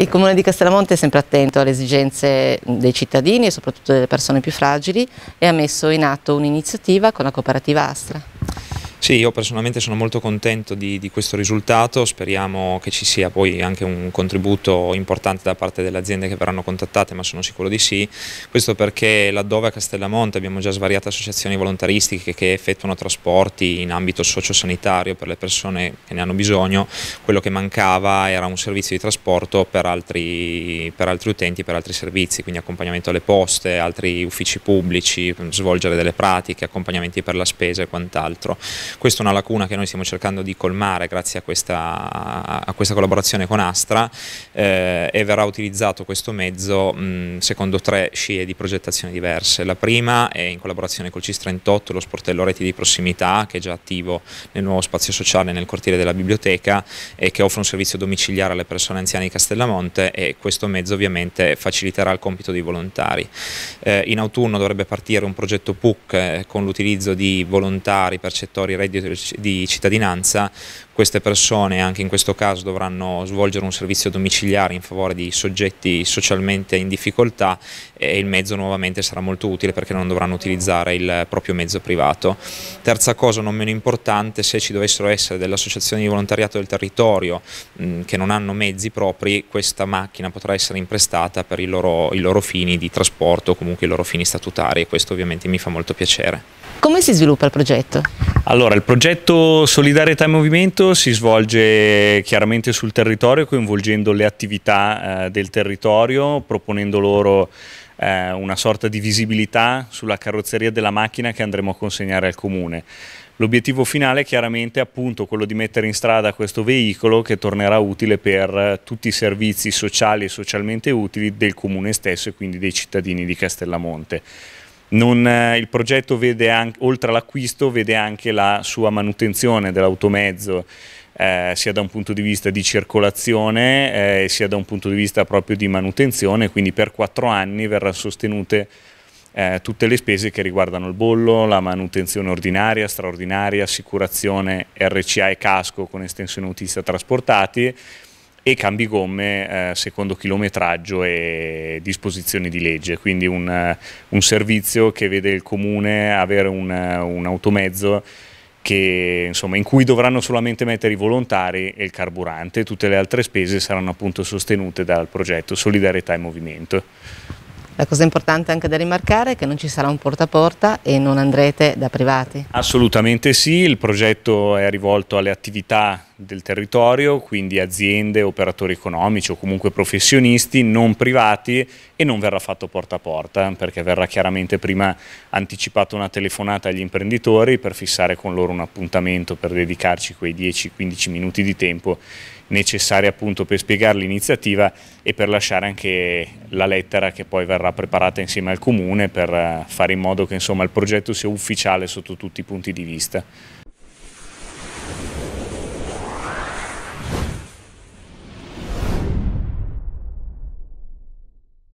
Il Comune di Castellamonte è sempre attento alle esigenze dei cittadini e soprattutto delle persone più fragili e ha messo in atto un'iniziativa con la cooperativa Astra. Sì, io personalmente sono molto contento di, di, questo risultato, speriamo che ci sia poi anche un contributo importante da parte delle aziende che verranno contattate, ma sono sicuro di sì, questo perché laddove a Castellamonte abbiamo già svariate associazioni volontaristiche che effettuano trasporti in ambito sociosanitario per le persone che ne hanno bisogno, quello che mancava era un servizio di trasporto per altri, per altri utenti, per altri servizi, quindi accompagnamento alle poste, altri uffici pubblici, svolgere delle pratiche, accompagnamenti per la spesa e quant'altro. Questa è una lacuna che noi stiamo cercando di colmare grazie a questa, a questa collaborazione con Astra eh, e verrà utilizzato questo mezzo mh, secondo tre scie di progettazione diverse. La prima è in collaborazione col CIS38, lo sportello reti di prossimità che è già attivo nel nuovo spazio sociale nel cortile della biblioteca e che offre un servizio domiciliare alle persone anziane di Castellamonte e questo mezzo ovviamente faciliterà il compito dei volontari. Eh, in autunno dovrebbe partire un progetto PUC eh, con l'utilizzo di volontari, percettori reddito di cittadinanza, queste persone anche in questo caso dovranno svolgere un servizio domiciliare in favore di soggetti socialmente in difficoltà e il mezzo nuovamente sarà molto utile perché non dovranno utilizzare il proprio mezzo privato. Terza cosa non meno importante, se ci dovessero essere delle associazioni di volontariato del territorio mh, che non hanno mezzi propri, questa macchina potrà essere imprestata per i loro, i loro fini di trasporto o comunque i loro fini statutari e questo ovviamente mi fa molto piacere. Come si sviluppa il progetto? Allora, allora, il progetto Solidarietà e Movimento si svolge chiaramente sul territorio, coinvolgendo le attività eh, del territorio, proponendo loro eh, una sorta di visibilità sulla carrozzeria della macchina che andremo a consegnare al comune. L'obiettivo finale è chiaramente appunto quello di mettere in strada questo veicolo che tornerà utile per eh, tutti i servizi sociali e socialmente utili del comune stesso e quindi dei cittadini di Castellamonte. Non, eh, il progetto vede anche, oltre all'acquisto vede anche la sua manutenzione dell'automezzo eh, sia da un punto di vista di circolazione eh, sia da un punto di vista proprio di manutenzione quindi per quattro anni verranno sostenute eh, tutte le spese che riguardano il bollo, la manutenzione ordinaria, straordinaria, assicurazione RCA e casco con estensione autista trasportati e cambi gomme eh, secondo chilometraggio e disposizioni di legge, quindi un, eh, un servizio che vede il comune avere un, eh, un automezzo che, insomma, in cui dovranno solamente mettere i volontari e il carburante, tutte le altre spese saranno appunto sostenute dal progetto Solidarietà e Movimento. La cosa importante anche da rimarcare è che non ci sarà un porta a porta e non andrete da privati. Assolutamente sì, il progetto è rivolto alle attività del territorio, quindi aziende, operatori economici o comunque professionisti non privati e non verrà fatto porta a porta perché verrà chiaramente prima anticipata una telefonata agli imprenditori per fissare con loro un appuntamento per dedicarci quei 10-15 minuti di tempo necessari appunto per spiegare l'iniziativa e per lasciare anche la lettera che poi verrà preparata insieme al comune per eh, fare in modo che insomma il progetto sia ufficiale sotto tutti i punti di vista.